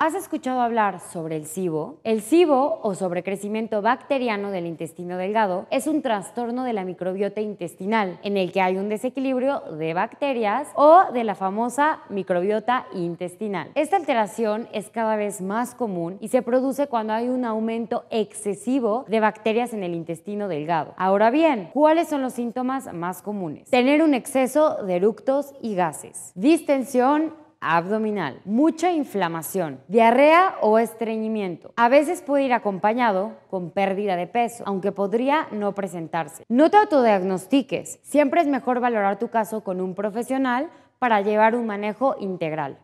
¿Has escuchado hablar sobre el SIBO? El SIBO, o sobrecrecimiento bacteriano del intestino delgado, es un trastorno de la microbiota intestinal en el que hay un desequilibrio de bacterias o de la famosa microbiota intestinal. Esta alteración es cada vez más común y se produce cuando hay un aumento excesivo de bacterias en el intestino delgado. Ahora bien, ¿cuáles son los síntomas más comunes? Tener un exceso de eructos y gases, distensión, abdominal, mucha inflamación, diarrea o estreñimiento. A veces puede ir acompañado con pérdida de peso, aunque podría no presentarse. No te autodiagnostiques. Siempre es mejor valorar tu caso con un profesional para llevar un manejo integral.